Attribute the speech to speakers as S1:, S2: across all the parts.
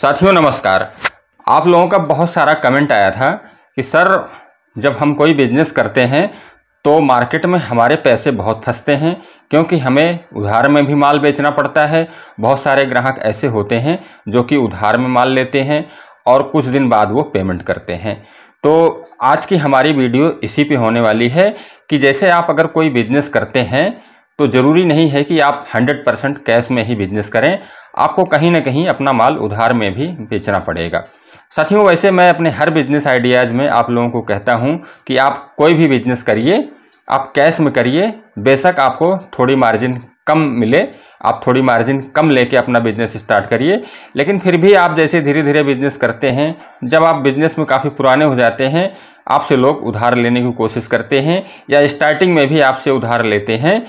S1: साथियों नमस्कार आप लोगों का बहुत सारा कमेंट आया था कि सर जब हम कोई बिजनेस करते हैं तो मार्केट में हमारे पैसे बहुत फंसते हैं क्योंकि हमें उधार में भी माल बेचना पड़ता है बहुत सारे ग्राहक ऐसे होते हैं जो कि उधार में माल लेते हैं और कुछ दिन बाद वो पेमेंट करते हैं तो आज की हमारी वीडियो इसी पे होने वाली है कि जैसे आप अगर कोई बिजनेस करते हैं तो ज़रूरी नहीं है कि आप 100 परसेंट कैश में ही बिजनेस करें आपको कहीं ना कहीं अपना माल उधार में भी बेचना पड़ेगा साथियों वैसे मैं अपने हर बिजनेस आइडियाज़ में आप लोगों को कहता हूं कि आप कोई भी बिजनेस करिए आप कैश में करिए बेशक आपको थोड़ी मार्जिन कम मिले आप थोड़ी मार्जिन कम लेके अपना बिजनेस स्टार्ट करिए लेकिन फिर भी आप जैसे धीरे धीरे बिजनेस करते हैं जब आप बिजनेस में काफ़ी पुराने हो जाते हैं आपसे लोग उधार लेने की कोशिश करते हैं या स्टार्टिंग में भी आपसे उधार लेते हैं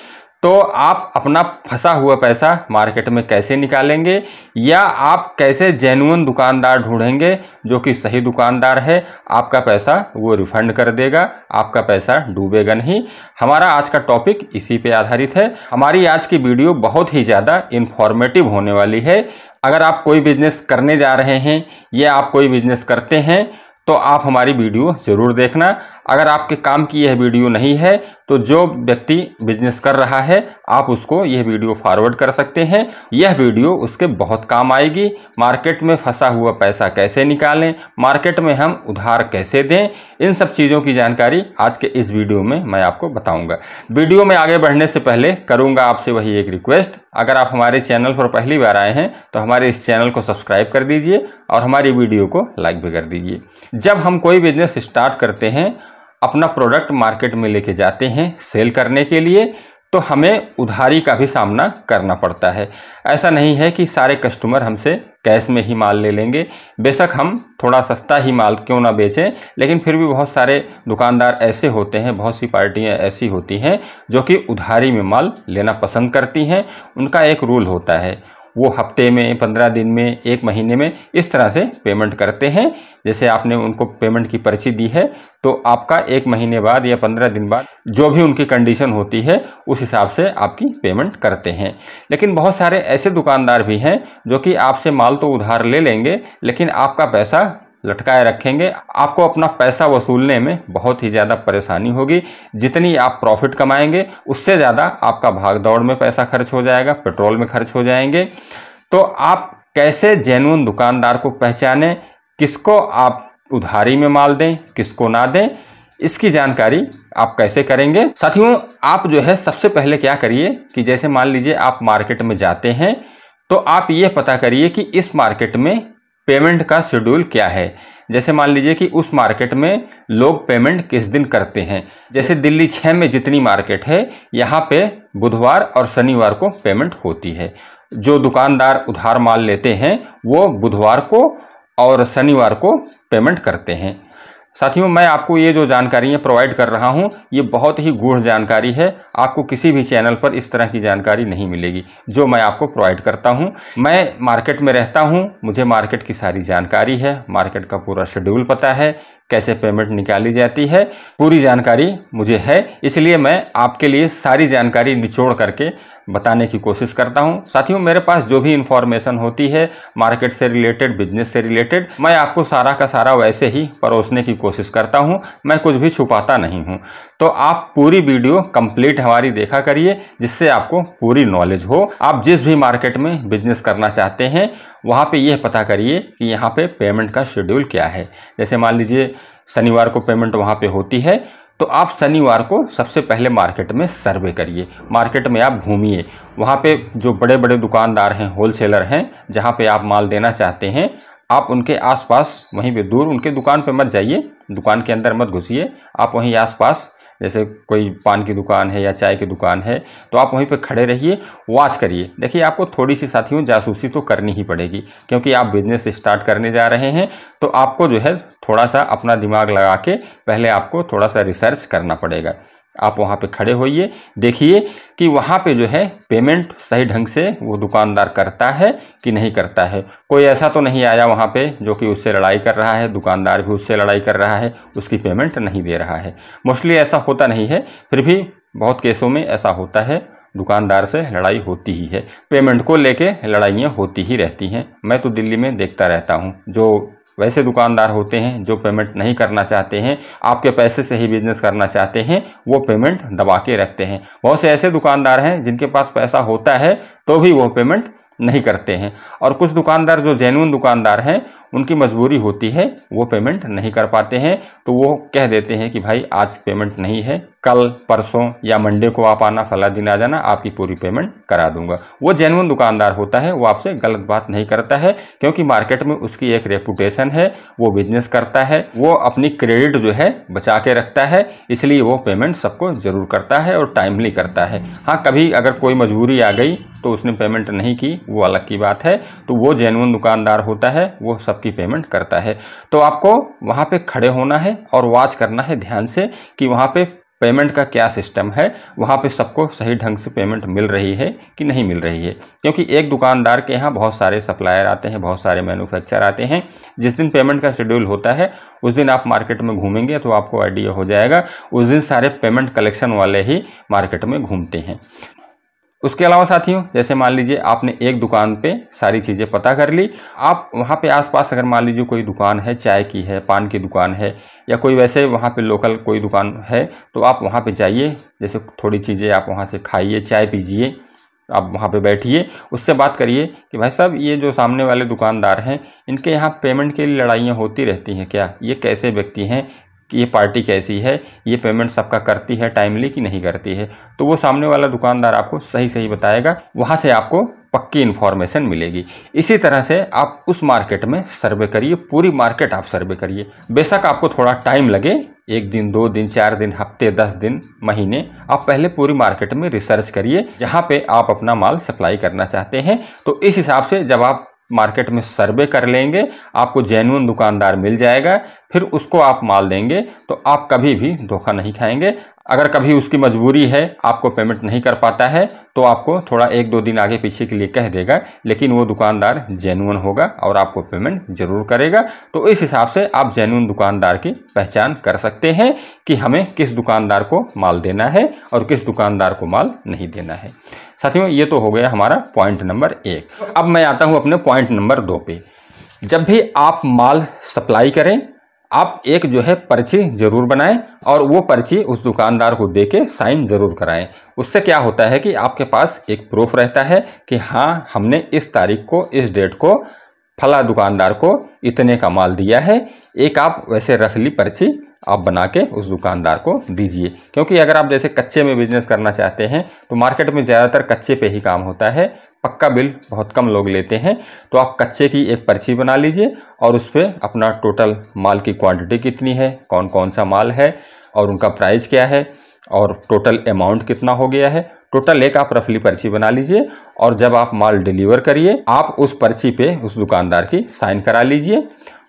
S1: तो आप अपना फंसा हुआ पैसा मार्केट में कैसे निकालेंगे या आप कैसे जेनुअन दुकानदार ढूंढेंगे जो कि सही दुकानदार है आपका पैसा वो रिफंड कर देगा आपका पैसा डूबेगा नहीं हमारा आज का टॉपिक इसी पे आधारित है हमारी आज की वीडियो बहुत ही ज़्यादा इन्फॉर्मेटिव होने वाली है अगर आप कोई बिजनेस करने जा रहे हैं या आप कोई बिजनेस करते हैं तो आप हमारी वीडियो ज़रूर देखना अगर आपके काम की यह वीडियो नहीं है तो जो व्यक्ति बिजनेस कर रहा है आप उसको यह वीडियो फॉरवर्ड कर सकते हैं यह वीडियो उसके बहुत काम आएगी मार्केट में फंसा हुआ पैसा कैसे निकालें मार्केट में हम उधार कैसे दें इन सब चीज़ों की जानकारी आज के इस वीडियो में मैं आपको बताऊंगा वीडियो में आगे बढ़ने से पहले करूंगा आपसे वही एक रिक्वेस्ट अगर आप हमारे चैनल पर पहली बार आए हैं तो हमारे इस चैनल को सब्सक्राइब कर दीजिए और हमारी वीडियो को लाइक भी कर दीजिए जब हम कोई बिजनेस स्टार्ट करते हैं अपना प्रोडक्ट मार्केट में लेके जाते हैं सेल करने के लिए तो हमें उधारी का भी सामना करना पड़ता है ऐसा नहीं है कि सारे कस्टमर हमसे कैश में ही माल ले लेंगे बेशक हम थोड़ा सस्ता ही माल क्यों ना बेचें लेकिन फिर भी बहुत सारे दुकानदार ऐसे होते हैं बहुत सी पार्टियां ऐसी होती हैं जो कि उधारी में माल लेना पसंद करती हैं उनका एक रूल होता है वो हफ्ते में पंद्रह दिन में एक महीने में इस तरह से पेमेंट करते हैं जैसे आपने उनको पेमेंट की पर्ची दी है तो आपका एक महीने बाद या पंद्रह दिन बाद जो भी उनकी कंडीशन होती है उस हिसाब से आपकी पेमेंट करते हैं लेकिन बहुत सारे ऐसे दुकानदार भी हैं जो कि आपसे माल तो उधार ले लेंगे लेकिन आपका पैसा लटकाए रखेंगे आपको अपना पैसा वसूलने में बहुत ही ज़्यादा परेशानी होगी जितनी आप प्रॉफिट कमाएंगे उससे ज़्यादा आपका भाग दौड़ में पैसा खर्च हो जाएगा पेट्रोल में खर्च हो जाएंगे तो आप कैसे जेनुअन दुकानदार को पहचाने किसको आप उधारी में माल दें किसको ना दें इसकी जानकारी आप कैसे करेंगे साथियों आप जो है सबसे पहले क्या करिए कि जैसे मान लीजिए आप मार्केट में जाते हैं तो आप ये पता करिए कि इस मार्केट में पेमेंट का शेड्यूल क्या है जैसे मान लीजिए कि उस मार्केट में लोग पेमेंट किस दिन करते हैं जैसे दिल्ली छः में जितनी मार्केट है यहाँ पे बुधवार और शनिवार को पेमेंट होती है जो दुकानदार उधार माल लेते हैं वो बुधवार को और शनिवार को पेमेंट करते हैं साथियों मैं आपको ये जो जानकारियाँ प्रोवाइड कर रहा हूँ ये बहुत ही गूढ़ जानकारी है आपको किसी भी चैनल पर इस तरह की जानकारी नहीं मिलेगी जो मैं आपको प्रोवाइड करता हूँ मैं मार्केट में रहता हूँ मुझे मार्केट की सारी जानकारी है मार्केट का पूरा शेड्यूल पता है कैसे पेमेंट निकाली जाती है पूरी जानकारी मुझे है इसलिए मैं आपके लिए सारी जानकारी निचोड़ करके बताने की कोशिश करता हूं साथियों मेरे पास जो भी इन्फॉर्मेशन होती है मार्केट से रिलेटेड बिजनेस से रिलेटेड मैं आपको सारा का सारा वैसे ही परोसने की कोशिश करता हूं मैं कुछ भी छुपाता नहीं हूं तो आप पूरी वीडियो कंप्लीट हमारी देखा करिए जिससे आपको पूरी नॉलेज हो आप जिस भी मार्केट में बिजनेस करना चाहते हैं वहाँ पे यह पता करिए कि यहाँ पे पेमेंट का शेड्यूल क्या है जैसे मान लीजिए शनिवार को पेमेंट वहाँ पे होती है तो आप शनिवार को सबसे पहले मार्केट में सर्वे करिए मार्केट में आप घूमिए वहाँ पे जो बड़े बड़े दुकानदार हैं होलसेलर हैं जहाँ पे आप माल देना चाहते हैं आप उनके आसपास वहीं पे दूर उनके दुकान पे मत जाइए दुकान के अंदर मत घुसिए आप वहीं आसपास जैसे कोई पान की दुकान है या चाय की दुकान है तो आप वहीं पर खड़े रहिए वॉच करिए देखिए आपको थोड़ी सी साथियों जासूसी तो करनी ही पड़ेगी क्योंकि आप बिजनेस स्टार्ट करने जा रहे हैं तो आपको जो है थोड़ा सा अपना दिमाग लगा के पहले आपको थोड़ा सा रिसर्च करना पड़ेगा आप वहाँ पे खड़े होइए देखिए कि वहाँ पे जो है पेमेंट सही ढंग से वो दुकानदार करता है कि नहीं करता है कोई ऐसा तो नहीं आया वहाँ पे जो कि उससे लड़ाई कर रहा है दुकानदार भी उससे लड़ाई कर रहा है उसकी पेमेंट नहीं दे रहा है मोस्टली ऐसा होता नहीं है फिर भी बहुत केसों में ऐसा होता है दुकानदार से लड़ाई होती ही है पेमेंट को लेके लड़ाइयाँ होती ही रहती हैं मैं तो दिल्ली में देखता रहता हूँ जो वैसे दुकानदार होते हैं जो पेमेंट नहीं करना चाहते हैं आपके पैसे से ही बिजनेस करना चाहते हैं वो पेमेंट दबा के रखते हैं बहुत से ऐसे दुकानदार हैं जिनके पास पैसा होता है तो भी वो पेमेंट नहीं करते हैं और कुछ दुकानदार जो जैनून दुकानदार हैं उनकी मजबूरी होती है वो पेमेंट नहीं कर पाते हैं तो वो कह देते हैं कि भाई आज पेमेंट नहीं है कल परसों या मंडे को आप आना फला दिन आ जाना आपकी पूरी पेमेंट करा दूंगा वो जैनून दुकानदार होता है वो आपसे गलत बात नहीं करता है क्योंकि मार्केट में उसकी एक रेपुटेशन है वो बिजनेस करता है वो अपनी क्रेडिट जो है बचा के रखता है इसलिए वो पेमेंट सबको ज़रूर करता है और टाइमली करता है हाँ कभी अगर कोई मजबूरी आ गई तो उसने पेमेंट नहीं की वो अलग की बात है तो वो जेनुअन दुकानदार होता है वो सबकी पेमेंट करता है तो आपको वहाँ पे खड़े होना है और वॉच करना है ध्यान से कि वहाँ पे पेमेंट का क्या सिस्टम है वहाँ पे सबको सही ढंग से पेमेंट मिल रही है कि नहीं मिल रही है क्योंकि एक दुकानदार के यहाँ बहुत सारे सप्लायर आते हैं बहुत सारे मैन्युफैक्चर आते हैं जिस दिन पेमेंट का शेड्यूल होता है उस दिन आप मार्केट में घूमेंगे तो आपको आइडिया हो जाएगा उस दिन सारे पेमेंट कलेक्शन वाले ही मार्केट में घूमते हैं उसके अलावा साथियों जैसे मान लीजिए आपने एक दुकान पे सारी चीज़ें पता कर ली आप वहाँ पे आसपास अगर मान लीजिए कोई दुकान है चाय की है पान की दुकान है या कोई वैसे वहाँ पे लोकल कोई दुकान है तो आप वहाँ पे जाइए जैसे थोड़ी चीज़ें आप वहाँ से खाइए चाय पीजिए आप वहाँ पे बैठिए उससे बात करिए कि भाई साहब ये जो सामने वाले दुकानदार हैं इनके यहाँ पेमेंट के लिए लड़ाइयाँ होती रहती हैं क्या ये कैसे व्यक्ति हैं ये पार्टी कैसी है ये पेमेंट सबका करती है टाइमली कि नहीं करती है तो वो सामने वाला दुकानदार आपको सही सही बताएगा वहाँ से आपको पक्की इन्फॉर्मेशन मिलेगी इसी तरह से आप उस मार्केट में सर्वे करिए पूरी मार्केट आप सर्वे करिए बेशक आपको थोड़ा टाइम लगे एक दिन दो दिन चार दिन हफ्ते दस दिन महीने आप पहले पूरी मार्केट में रिसर्च करिए जहाँ पे आप अपना माल सप्लाई करना चाहते हैं तो इस हिसाब से जब आप मार्केट में सर्वे कर लेंगे आपको जेन्यून दुकानदार मिल जाएगा फिर उसको आप माल देंगे तो आप कभी भी धोखा नहीं खाएंगे अगर कभी उसकी मजबूरी है आपको पेमेंट नहीं कर पाता है तो आपको थोड़ा एक दो दिन आगे पीछे के लिए कह देगा लेकिन वो दुकानदार जेनुअन होगा और आपको पेमेंट ज़रूर करेगा तो इस हिसाब से आप जेनुअन दुकानदार की पहचान कर सकते हैं कि हमें किस दुकानदार को माल देना है और किस दुकानदार को माल नहीं देना है साथियों ये तो हो गया हमारा पॉइंट नंबर एक अब मैं आता हूँ अपने पॉइंट नंबर दो पे जब भी आप माल सप्लाई करें आप एक जो है पर्ची ज़रूर बनाएं और वो पर्ची उस दुकानदार को दे के साइन ज़रूर कराएं उससे क्या होता है कि आपके पास एक प्रूफ रहता है कि हाँ हमने इस तारीख को इस डेट को फला दुकानदार को इतने का माल दिया है एक आप वैसे रफली पर्ची आप बना के उस दुकानदार को दीजिए क्योंकि अगर आप जैसे कच्चे में बिजनेस करना चाहते हैं तो मार्केट में ज़्यादातर कच्चे पे ही काम होता है पक्का बिल बहुत कम लोग लेते हैं तो आप कच्चे की एक पर्ची बना लीजिए और उस पर अपना टोटल माल की क्वांटिटी कितनी है कौन कौन सा माल है और उनका प्राइस क्या है और टोटल अमाउंट कितना हो गया है टोटल एक आप रफली पर्ची बना लीजिए और जब आप माल डिलीवर करिए आप उस पर्ची पे उस दुकानदार की साइन करा लीजिए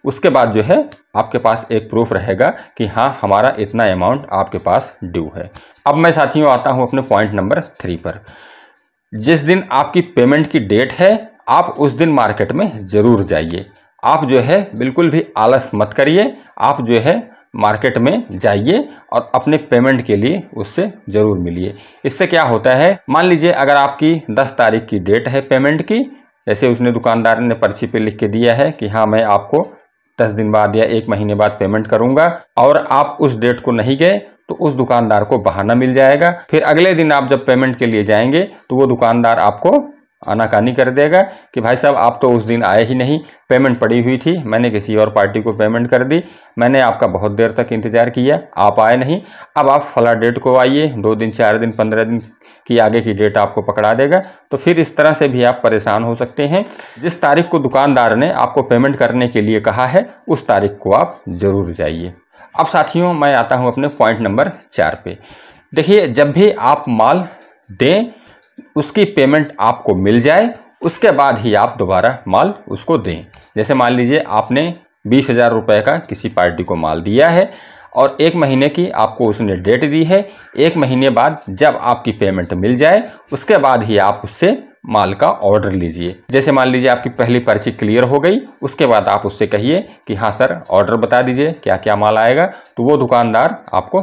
S1: उसके बाद जो है आपके पास एक प्रूफ रहेगा कि हाँ हमारा इतना अमाउंट आपके पास ड्यू है अब मैं साथियों आता हूँ अपने पॉइंट नंबर थ्री पर जिस दिन आपकी पेमेंट की डेट है आप उस दिन मार्केट में ज़रूर जाइए आप जो है बिल्कुल भी आलस मत करिए आप जो है मार्केट में जाइए और अपने पेमेंट के लिए उससे ज़रूर मिलिए इससे क्या होता है मान लीजिए अगर आपकी 10 तारीख की डेट है पेमेंट की जैसे उसने दुकानदार ने पर्ची पे लिख के दिया है कि हाँ मैं आपको दस दिन बाद या एक महीने बाद पेमेंट करूंगा और आप उस डेट को नहीं गए तो उस दुकानदार को बहाना मिल जाएगा फिर अगले दिन आप जब पेमेंट के लिए जाएंगे तो वो दुकानदार आपको आनाकानी कर देगा कि भाई साहब आप तो उस दिन आए ही नहीं पेमेंट पड़ी हुई थी मैंने किसी और पार्टी को पेमेंट कर दी मैंने आपका बहुत देर तक इंतज़ार किया आप आए नहीं अब आप फला डेट को आइए दो दिन चार दिन पंद्रह दिन की आगे की डेट आपको पकड़ा देगा तो फिर इस तरह से भी आप परेशान हो सकते हैं जिस तारीख को दुकानदार ने आपको पेमेंट करने के लिए कहा है उस तारीख को आप ज़रूर जाइए अब साथियों मैं आता हूँ अपने पॉइंट नंबर चार पर देखिए जब भी आप माल दें उसकी पेमेंट आपको मिल जाए उसके बाद ही आप दोबारा माल उसको दें जैसे मान लीजिए आपने बीस हज़ार रुपये का किसी पार्टी को माल दिया है और एक महीने की आपको उसने डेट दी है एक महीने बाद जब आपकी पेमेंट मिल जाए उसके बाद ही आप उससे माल का ऑर्डर लीजिए जैसे मान लीजिए आपकी पहली पर्ची क्लियर हो गई उसके बाद आप उससे कहिए कि हाँ सर ऑर्डर बता दीजिए क्या क्या माल आएगा तो वो दुकानदार आपको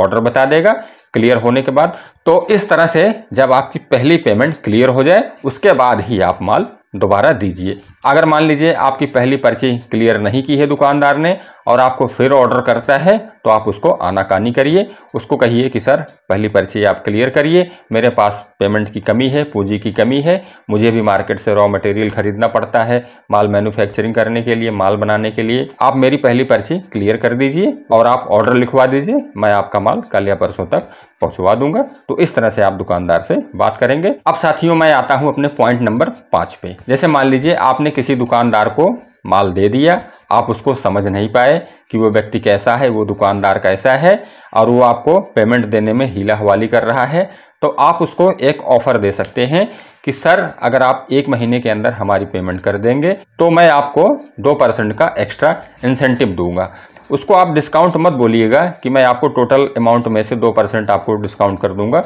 S1: ऑर्डर बता देगा क्लियर होने के बाद तो इस तरह से जब आपकी पहली पेमेंट क्लियर हो जाए उसके बाद ही आप माल दोबारा दीजिए अगर मान लीजिए आपकी पहली पर्ची क्लियर नहीं की है दुकानदार ने और आपको फिर ऑर्डर करता है तो आप उसको आनाकानी करिए उसको कहिए कि सर पहली पर्ची आप क्लियर करिए मेरे पास पेमेंट की कमी है पूंजी की कमी है मुझे भी मार्केट से रॉ मटेरियल खरीदना पड़ता है माल मैन्युफैक्चरिंग करने के लिए माल बनाने के लिए आप मेरी पहली पर्ची क्लियर कर दीजिए और आप ऑर्डर लिखवा दीजिए मैं आपका माल कल या परसों तक पहुँचवा दूंगा तो इस तरह से आप दुकानदार से बात करेंगे अब साथियों मैं आता हूँ अपने पॉइंट नंबर पाँच पे जैसे मान लीजिए आपने किसी दुकानदार को माल दे दिया आप उसको समझ नहीं पाए कि वो व्यक्ति कैसा है वो दुकानदार कैसा है और वो आपको पेमेंट देने में हीला हवाली कर रहा है तो आप उसको एक ऑफ़र दे सकते हैं कि सर अगर आप एक महीने के अंदर हमारी पेमेंट कर देंगे तो मैं आपको दो परसेंट का एक्स्ट्रा इंसेंटिव दूंगा उसको आप डिस्काउंट मत बोलिएगा कि मैं आपको टोटल अमाउंट में से दो परसेंट आपको डिस्काउंट कर दूंगा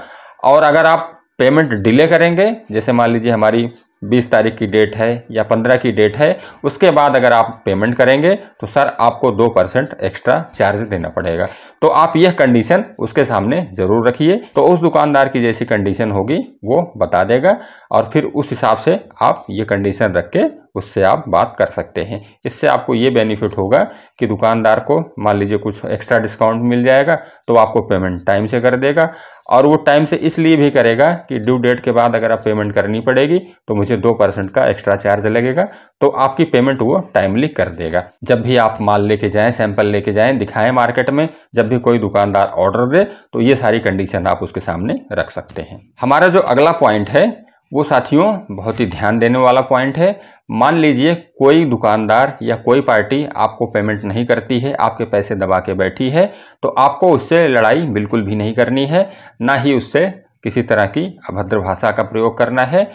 S1: और अगर आप पेमेंट डिले करेंगे जैसे मान लीजिए हमारी बीस तारीख की डेट है या पंद्रह की डेट है उसके बाद अगर आप पेमेंट करेंगे तो सर आपको दो परसेंट एक्स्ट्रा चार्ज देना पड़ेगा तो आप यह कंडीशन उसके सामने ज़रूर रखिए तो उस दुकानदार की जैसी कंडीशन होगी वो बता देगा और फिर उस हिसाब से आप ये कंडीशन रख के उससे आप बात कर सकते हैं इससे आपको ये बेनिफिट होगा कि दुकानदार को मान लीजिए कुछ एक्स्ट्रा डिस्काउंट मिल जाएगा तो आपको पेमेंट टाइम से कर देगा और वो टाइम से इसलिए भी करेगा कि ड्यू डेट के बाद अगर आप पेमेंट करनी पड़ेगी तो मुझे दो परसेंट का एक्स्ट्रा चार्ज लगेगा तो आपकी पेमेंट वो टाइमली कर देगा जब भी आप माल लेके जाएं सैंपल लेके जाएं दिखाएं मार्केट में जब भी कोई दुकानदार ऑर्डर दे तो ये सारी कंडीशन आप उसके सामने रख सकते हैं हमारा जो अगला पॉइंट है वो साथियों बहुत ही ध्यान देने वाला पॉइंट है मान लीजिए कोई दुकानदार या कोई पार्टी आपको पेमेंट नहीं करती है आपके पैसे दबा के बैठी है तो आपको उससे लड़ाई बिल्कुल भी नहीं करनी है ना ही उससे किसी तरह की अभद्र भाषा का प्रयोग करना है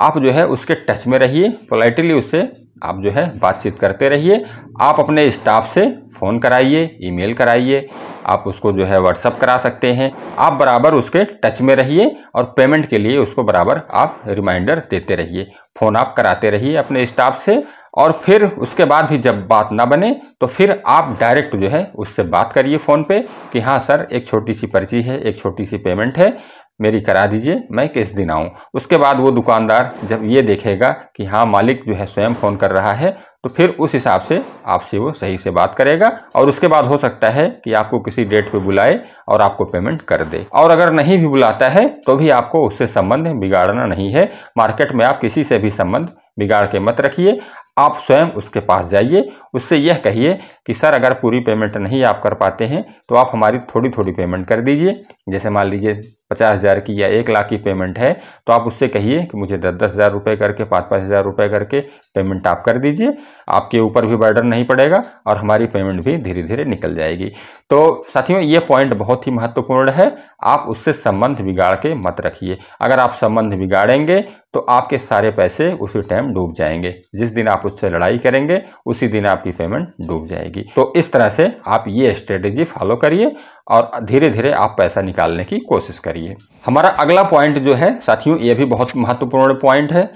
S1: आप जो है उसके टच में रहिए पोलाइटली उससे आप जो है बातचीत करते रहिए आप अपने स्टाफ से फ़ोन कराइए ईमेल कराइए आप उसको जो है व्हाट्सअप करा सकते हैं आप बराबर उसके टच में रहिए और पेमेंट के लिए उसको बराबर आप रिमाइंडर देते रहिए फ़ोन आप कराते रहिए अपने स्टाफ से और फिर उसके बाद भी जब बात ना बने तो फिर आप डायरेक्ट जो है उससे बात करिए फ़ोन पे कि हाँ सर एक छोटी सी पर्ची है एक छोटी सी पेमेंट है मेरी करा दीजिए मैं किस दिन आऊँ उसके बाद वो दुकानदार जब ये देखेगा कि हाँ मालिक जो है स्वयं फ़ोन कर रहा है तो फिर उस हिसाब से आपसे वो सही से बात करेगा और उसके बाद हो सकता है कि आपको किसी डेट पे बुलाए और आपको पेमेंट कर दे और अगर नहीं भी बुलाता है तो भी आपको उससे संबंध बिगाड़ना नहीं है मार्केट में आप किसी से भी संबंध बिगाड़ के मत रखिए आप स्वयं उसके पास जाइए उससे यह कहिए कि सर अगर पूरी पेमेंट नहीं आप कर पाते हैं तो आप हमारी थोड़ी थोड़ी पेमेंट कर दीजिए जैसे मान लीजिए पचास हज़ार की या एक लाख की पेमेंट है तो आप उससे कहिए कि मुझे दस दस हज़ार रुपये करके पाँच पाँच हज़ार रुपये करके पेमेंट आप कर दीजिए आपके ऊपर भी बर्डर नहीं पड़ेगा और हमारी पेमेंट भी धीरे धीरे निकल जाएगी तो साथियों ये पॉइंट बहुत ही महत्वपूर्ण है आप उससे संबंध बिगाड़ के मत रखिए अगर आप संबंध बिगाड़ेंगे तो आपके सारे पैसे उसी टाइम डूब जाएंगे जिस दिन आप उससे लड़ाई करेंगे उसी दिन आपकी पेमेंट डूब जाएगी तो इस तरह से आप ये स्ट्रेटेजी फॉलो करिए और धीरे धीरे आप पैसा निकालने की कोशिश करिए हमारा अगला पॉइंट जो है साथियों ये भी बहुत महत्वपूर्ण पॉइंट है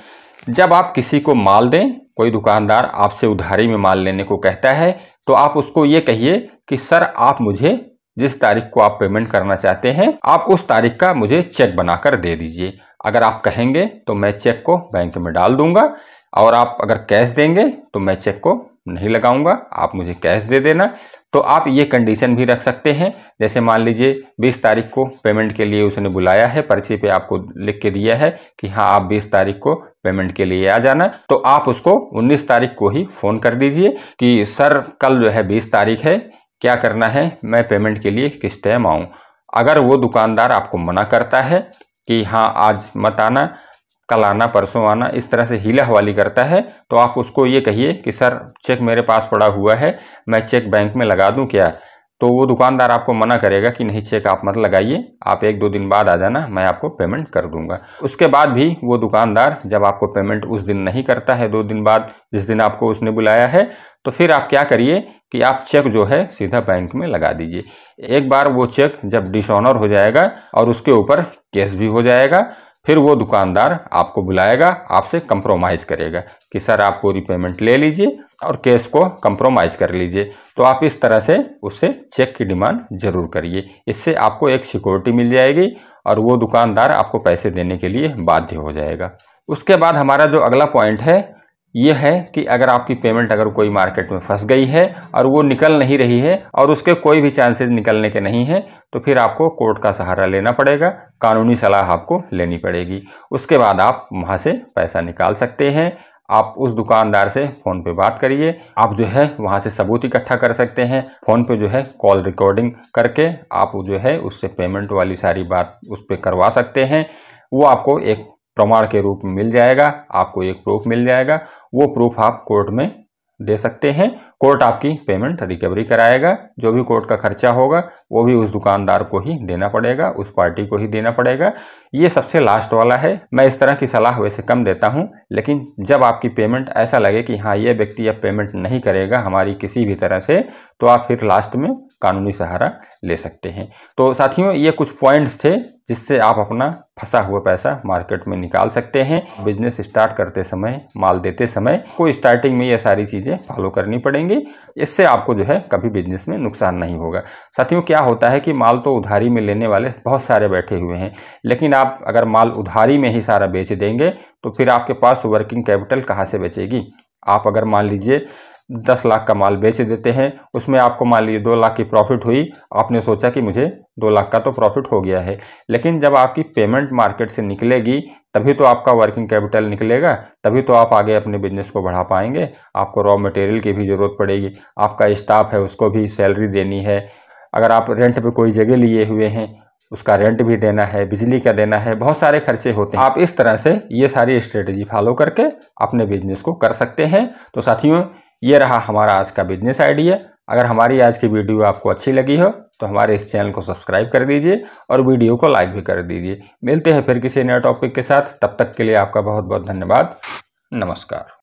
S1: जब आप किसी को माल दें कोई दुकानदार आपसे उधारी में माल लेने को कहता है तो आप उसको ये कहिए कि सर आप मुझे जिस तारीख को आप पेमेंट करना चाहते हैं आप उस तारीख का मुझे चेक बनाकर दे दीजिए अगर आप कहेंगे तो मैं चेक को बैंक में डाल दूंगा और आप अगर कैश देंगे तो मैं चेक को नहीं लगाऊंगा आप मुझे कैश दे देना तो आप ये कंडीशन भी रख सकते हैं जैसे मान लीजिए 20 तारीख को पेमेंट के लिए उसने बुलाया है पर्ची पे आपको लिख के दिया है कि हाँ आप 20 तारीख को पेमेंट के लिए आ जाना तो आप उसको 19 तारीख को ही फ़ोन कर दीजिए कि सर कल जो है बीस तारीख है क्या करना है मैं पेमेंट के लिए किस टाइम आऊँ अगर वो दुकानदार आपको मना करता है कि हाँ आज मत आना कल आना परसों आना इस तरह से हीला हवाली करता है तो आप उसको ये कहिए कि सर चेक मेरे पास पड़ा हुआ है मैं चेक बैंक में लगा दूं क्या तो वो दुकानदार आपको मना करेगा कि नहीं चेक आप मत लगाइए आप एक दो दिन बाद आ जाना मैं आपको पेमेंट कर दूंगा उसके बाद भी वो दुकानदार जब आपको पेमेंट उस दिन नहीं करता है दो दिन बाद जिस दिन आपको उसने बुलाया है तो फिर आप क्या करिए कि आप चेक जो है सीधा बैंक में लगा दीजिए एक बार वो चेक जब डिसऑनर हो जाएगा और उसके ऊपर केस भी हो जाएगा फिर वो दुकानदार आपको बुलाएगा आपसे कंप्रोमाइज़ करेगा कि सर आप पूरी पेमेंट ले लीजिए और केस को कंप्रोमाइज़ कर लीजिए तो आप इस तरह से उससे चेक की डिमांड ज़रूर करिए इससे आपको एक सिक्योरिटी मिल जाएगी और वो दुकानदार आपको पैसे देने के लिए बाध्य हो जाएगा उसके बाद हमारा जो अगला पॉइंट है ये है कि अगर आपकी पेमेंट अगर कोई मार्केट में फंस गई है और वो निकल नहीं रही है और उसके कोई भी चांसेस निकलने के नहीं हैं तो फिर आपको कोर्ट का सहारा लेना पड़ेगा कानूनी सलाह आपको लेनी पड़ेगी उसके बाद आप वहाँ से पैसा निकाल सकते हैं आप उस दुकानदार से फ़ोन पे बात करिए आप जो है वहाँ से सबूत इकट्ठा कर सकते हैं फ़ोन पे जो है कॉल रिकॉर्डिंग करके आप जो है उससे पेमेंट वाली सारी बात उस पर करवा सकते हैं वो आपको एक प्रमाण के रूप में मिल जाएगा आपको एक प्रूफ मिल जाएगा वो प्रूफ आप कोर्ट में दे सकते हैं कोर्ट आपकी पेमेंट रिकवरी कराएगा जो भी कोर्ट का खर्चा होगा वो भी उस दुकानदार को ही देना पड़ेगा उस पार्टी को ही देना पड़ेगा ये सबसे लास्ट वाला है मैं इस तरह की सलाह वैसे कम देता हूँ लेकिन जब आपकी पेमेंट ऐसा लगे कि हाँ ये व्यक्ति अब पेमेंट नहीं करेगा हमारी किसी भी तरह से तो आप फिर लास्ट में कानूनी सहारा ले सकते हैं तो साथियों ये कुछ पॉइंट्स थे जिससे आप अपना फंसा हुआ पैसा मार्केट में निकाल सकते हैं बिजनेस स्टार्ट करते समय माल देते समय को स्टार्टिंग में ये सारी चीज़ें फॉलो करनी पड़ेंगी इससे आपको जो है कभी बिजनेस में नुकसान नहीं होगा साथियों क्या होता है कि माल तो उधारी में लेने वाले बहुत सारे बैठे हुए हैं लेकिन आप अगर माल उधारी में ही सारा बेच देंगे तो फिर आपके पास वर्किंग कैपिटल कहाँ से बचेगी आप अगर मान लीजिए दस लाख का माल बेच देते हैं उसमें आपको मान लीजिए दो लाख की प्रॉफिट हुई आपने सोचा कि मुझे दो लाख का तो प्रॉफिट हो गया है लेकिन जब आपकी पेमेंट मार्केट से निकलेगी तभी तो आपका वर्किंग कैपिटल निकलेगा तभी तो आप आगे अपने बिजनेस को बढ़ा पाएंगे आपको रॉ मटेरियल की भी ज़रूरत पड़ेगी आपका स्टाफ है उसको भी सैलरी देनी है अगर आप रेंट पर कोई जगह लिए हुए हैं उसका रेंट भी देना है बिजली का देना है बहुत सारे खर्चे होते हैं आप इस तरह से ये सारी स्ट्रेटजी फॉलो करके अपने बिजनेस को कर सकते हैं तो साथियों ये रहा हमारा आज का बिजनेस आइडिया अगर हमारी आज की वीडियो आपको अच्छी लगी हो तो हमारे इस चैनल को सब्सक्राइब कर दीजिए और वीडियो को लाइक भी कर दीजिए मिलते हैं फिर किसी नए टॉपिक के साथ तब तक के लिए आपका बहुत बहुत धन्यवाद नमस्कार